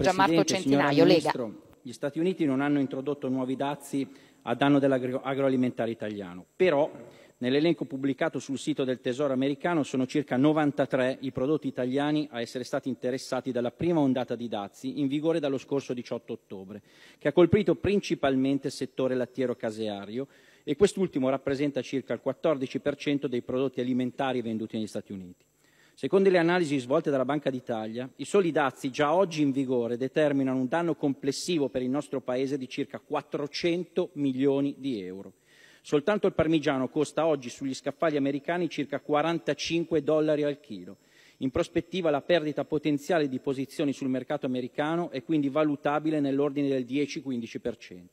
Gianmarco Centinaio, Ministro, Lega. Gli Stati Uniti non hanno introdotto nuovi dazi a danno dell'agroalimentare italiano, però nell'elenco pubblicato sul sito del Tesoro americano sono circa 93 i prodotti italiani a essere stati interessati dalla prima ondata di dazi in vigore dallo scorso 18 ottobre, che ha colpito principalmente il settore lattiero-caseario e quest'ultimo rappresenta circa il 14% dei prodotti alimentari venduti negli Stati Uniti. Secondo le analisi svolte dalla Banca d'Italia, i soli dazi già oggi in vigore determinano un danno complessivo per il nostro Paese di circa 400 milioni di euro. Soltanto il parmigiano costa oggi sugli scaffali americani circa 45 dollari al chilo. In prospettiva la perdita potenziale di posizioni sul mercato americano è quindi valutabile nell'ordine del 10-15%.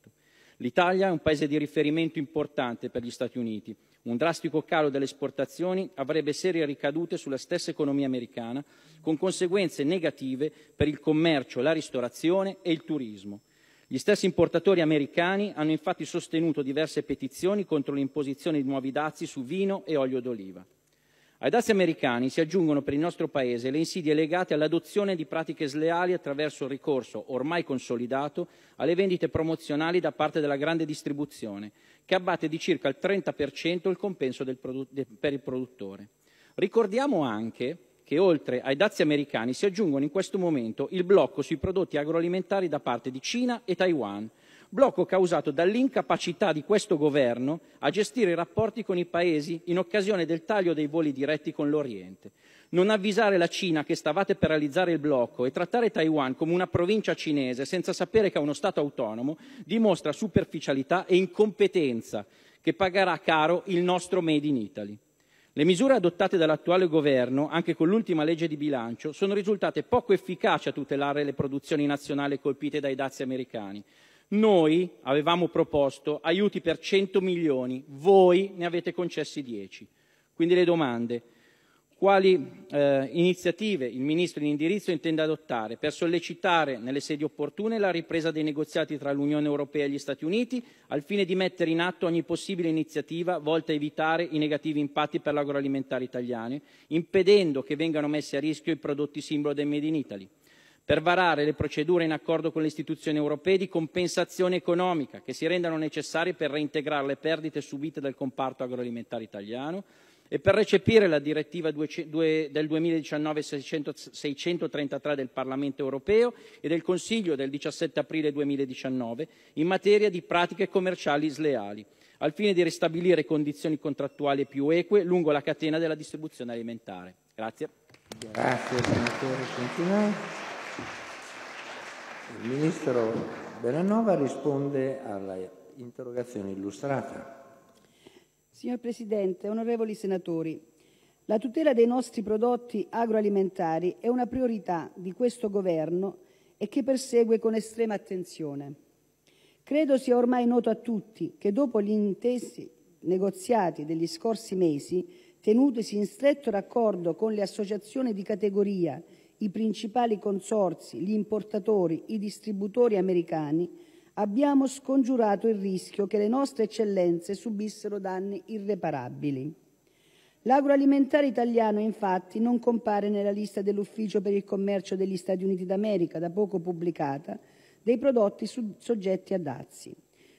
L'Italia è un paese di riferimento importante per gli Stati Uniti un drastico calo delle esportazioni avrebbe serie ricadute sulla stessa economia americana, con conseguenze negative per il commercio, la ristorazione e il turismo. Gli stessi importatori americani hanno infatti sostenuto diverse petizioni contro l'imposizione di nuovi dazi su vino e olio d'oliva. Ai dazi americani si aggiungono per il nostro Paese le insidie legate all'adozione di pratiche sleali attraverso il ricorso, ormai consolidato, alle vendite promozionali da parte della grande distribuzione, che abbatte di circa il 30 per cento il compenso per il produttore. Ricordiamo anche che oltre ai dazi americani si aggiungono in questo momento il blocco sui prodotti agroalimentari da parte di Cina e Taiwan, blocco causato dall'incapacità di questo Governo a gestire i rapporti con i Paesi in occasione del taglio dei voli diretti con l'Oriente. Non avvisare la Cina che stavate per realizzare il blocco e trattare Taiwan come una provincia cinese senza sapere che è uno Stato autonomo dimostra superficialità e incompetenza che pagherà caro il nostro Made in Italy. Le misure adottate dall'attuale governo, anche con l'ultima legge di bilancio, sono risultate poco efficaci a tutelare le produzioni nazionali colpite dai dazi americani. Noi avevamo proposto aiuti per 100 milioni, voi ne avete concessi 10. Quindi le domande. Quali eh, iniziative il Ministro di indirizzo intende adottare per sollecitare nelle sedi opportune la ripresa dei negoziati tra l'Unione Europea e gli Stati Uniti al fine di mettere in atto ogni possibile iniziativa volta a evitare i negativi impatti per l'agroalimentare italiano, impedendo che vengano messi a rischio i prodotti simbolo del Made in Italy? per varare le procedure in accordo con le istituzioni europee di compensazione economica che si rendano necessarie per reintegrare le perdite subite dal comparto agroalimentare italiano e per recepire la direttiva del 2019 633 del Parlamento europeo e del Consiglio del 17 aprile 2019 in materia di pratiche commerciali sleali, al fine di ristabilire condizioni contrattuali più eque lungo la catena della distribuzione alimentare. Grazie. Grazie il ministro Bellanova risponde alla interrogazione illustrata. Signor Presidente, onorevoli senatori, la tutela dei nostri prodotti agroalimentari è una priorità di questo Governo e che persegue con estrema attenzione. Credo sia ormai noto a tutti che dopo gli intensi negoziati degli scorsi mesi, tenutesi in stretto raccordo con le associazioni di categoria i principali consorzi, gli importatori, i distributori americani, abbiamo scongiurato il rischio che le nostre eccellenze subissero danni irreparabili. L'agroalimentare italiano, infatti, non compare nella lista dell'Ufficio per il commercio degli Stati Uniti d'America, da poco pubblicata, dei prodotti soggetti a dazi.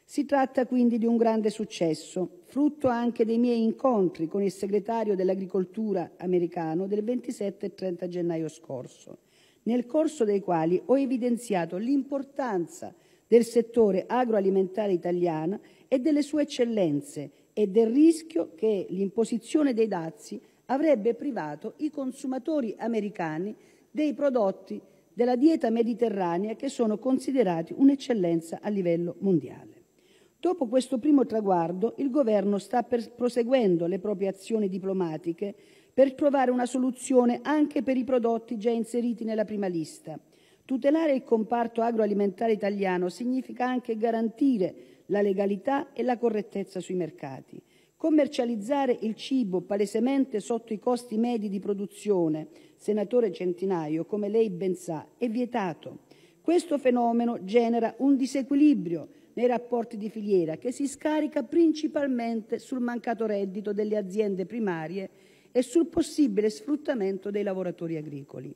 Si tratta quindi di un grande successo, frutto anche dei miei incontri con il segretario dell'agricoltura americano del 27 e 30 gennaio scorso, nel corso dei quali ho evidenziato l'importanza del settore agroalimentare italiano e delle sue eccellenze e del rischio che l'imposizione dei dazi avrebbe privato i consumatori americani dei prodotti della dieta mediterranea che sono considerati un'eccellenza a livello mondiale. Dopo questo primo traguardo, il Governo sta proseguendo le proprie azioni diplomatiche per trovare una soluzione anche per i prodotti già inseriti nella prima lista. Tutelare il comparto agroalimentare italiano significa anche garantire la legalità e la correttezza sui mercati. Commercializzare il cibo palesemente sotto i costi medi di produzione, senatore Centinaio, come lei ben sa, è vietato. Questo fenomeno genera un disequilibrio nei rapporti di filiera, che si scarica principalmente sul mancato reddito delle aziende primarie e sul possibile sfruttamento dei lavoratori agricoli.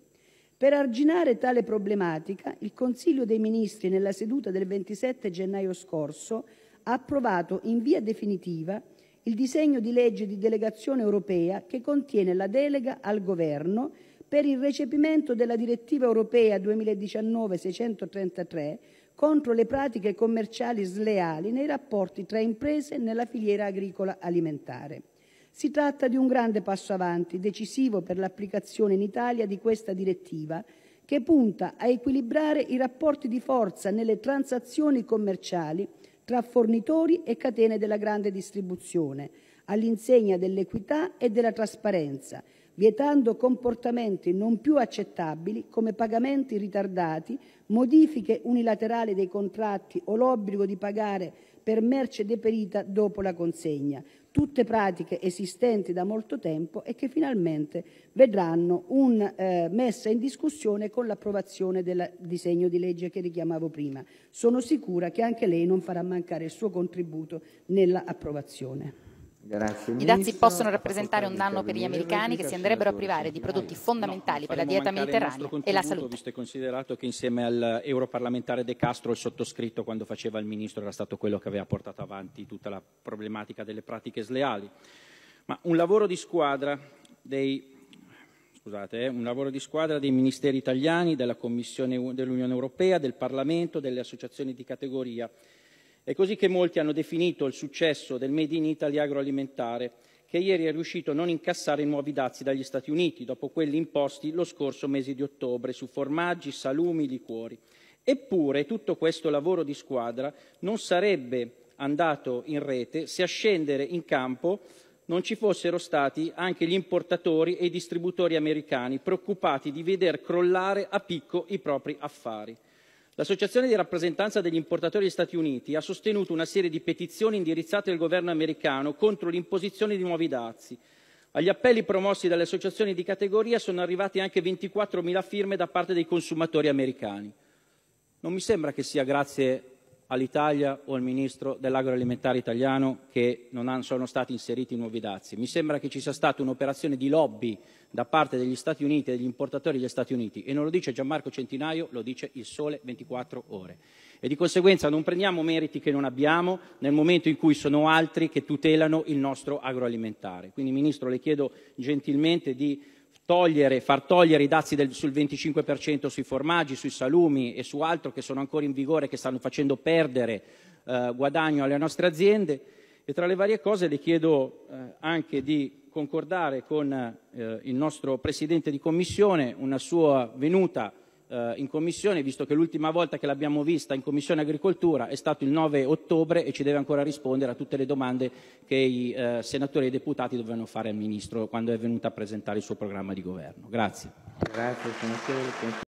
Per arginare tale problematica, il Consiglio dei Ministri, nella seduta del 27 gennaio scorso, ha approvato in via definitiva il disegno di legge di delegazione europea che contiene la delega al Governo per il recepimento della direttiva europea 2019-633 contro le pratiche commerciali sleali nei rapporti tra imprese nella filiera agricola alimentare. Si tratta di un grande passo avanti, decisivo per l'applicazione in Italia di questa direttiva, che punta a equilibrare i rapporti di forza nelle transazioni commerciali tra fornitori e catene della grande distribuzione, all'insegna dell'equità e della trasparenza, vietando comportamenti non più accettabili come pagamenti ritardati, modifiche unilaterali dei contratti o l'obbligo di pagare per merce deperita dopo la consegna, tutte pratiche esistenti da molto tempo e che finalmente vedranno una eh, messa in discussione con l'approvazione del disegno di legge che richiamavo prima. Sono sicura che anche lei non farà mancare il suo contributo nella approvazione. Grazie, I dazi possono rappresentare un danno per gli americani che si andrebbero a privare di prodotti fondamentali per la dieta mediterranea e la salute. Visto e considerato che insieme all'europarlamentare De Castro il sottoscritto quando faceva il ministro era stato quello che aveva portato avanti tutta la problematica delle pratiche sleali. Ma un lavoro di squadra dei scusate, eh, un lavoro di squadra dei ministeri italiani, della Commissione dell'Unione Europea, del Parlamento, delle associazioni di categoria è così che molti hanno definito il successo del Made in Italy agroalimentare, che ieri è riuscito a non incassare nuovi dazi dagli Stati Uniti, dopo quelli imposti lo scorso mese di ottobre su formaggi, salumi, liquori. Eppure tutto questo lavoro di squadra non sarebbe andato in rete se a scendere in campo non ci fossero stati anche gli importatori e i distributori americani preoccupati di veder crollare a picco i propri affari. L'associazione di rappresentanza degli importatori degli Stati Uniti ha sostenuto una serie di petizioni indirizzate al governo americano contro l'imposizione di nuovi dazi. Agli appelli promossi dalle associazioni di categoria sono arrivate anche 24.000 firme da parte dei consumatori americani. Non mi sembra che sia grazie all'Italia o al Ministro dell'agroalimentare italiano che non sono stati inseriti nuovi dazi. Mi sembra che ci sia stata un'operazione di lobby da parte degli Stati Uniti e degli importatori degli Stati Uniti e non lo dice Gianmarco Centinaio, lo dice il sole 24 ore. E di conseguenza non prendiamo meriti che non abbiamo nel momento in cui sono altri che tutelano il nostro agroalimentare. Quindi Ministro le chiedo gentilmente di togliere, far togliere i dazi del, sul 25 per cento sui formaggi, sui salumi e su altro che sono ancora in vigore e che stanno facendo perdere eh, guadagno alle nostre aziende. E tra le varie cose le chiedo eh, anche di concordare con eh, il nostro Presidente di Commissione una sua venuta eh, in Commissione, visto che l'ultima volta che l'abbiamo vista in Commissione Agricoltura è stato il 9 ottobre e ci deve ancora rispondere a tutte le domande che i eh, senatori e i deputati dovevano fare al Ministro quando è venuta a presentare il suo programma di governo. Grazie. Grazie